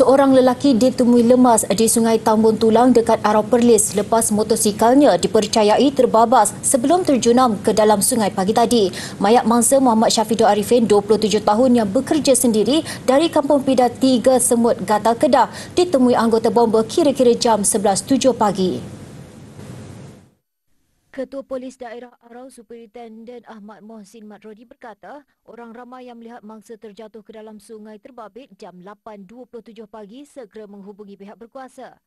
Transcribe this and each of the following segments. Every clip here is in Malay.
seorang lelaki ditemui lemas di Sungai Tambun Tulang dekat Arau Perlis lepas motosikalnya dipercayai terbabas sebelum terjunam ke dalam sungai pagi tadi. Mayat mangsa Muhammad Syafidul Arifin, 27 tahun yang bekerja sendiri dari Kampung Pida 3 Semut Gata Kedah ditemui anggota bomba kira-kira jam 11.07 pagi. Ketua Polis Daerah Arau Superintendent Ahmad Mohsin Matrodi berkata, orang ramai yang melihat mangsa terjatuh ke dalam sungai terbabit jam 8.27 pagi segera menghubungi pihak berkuasa.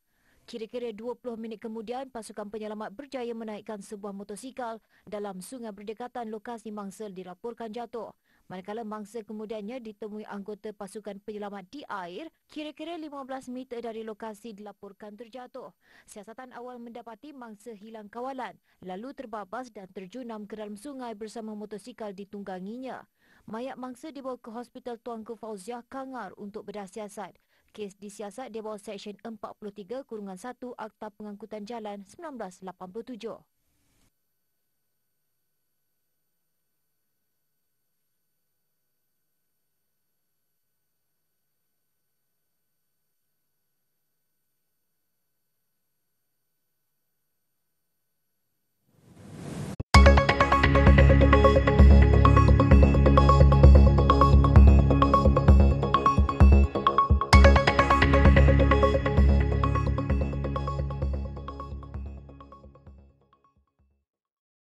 Kira-kira 20 minit kemudian, pasukan penyelamat berjaya menaikkan sebuah motosikal dalam sungai berdekatan lokasi mangsa dilaporkan jatuh. Manakala mangsa kemudiannya ditemui anggota pasukan penyelamat di air kira-kira 15 meter dari lokasi dilaporkan terjatuh. Siasatan awal mendapati mangsa hilang kawalan lalu terbabas dan terjunam ke dalam sungai bersama motosikal ditungganginya. Mayat mangsa dibawa ke Hospital Tuanku Fauziah Kangar untuk bedah siasat. Kes disiasat di bawah Seksyen 43-1 Akta Pengangkutan Jalan 1987.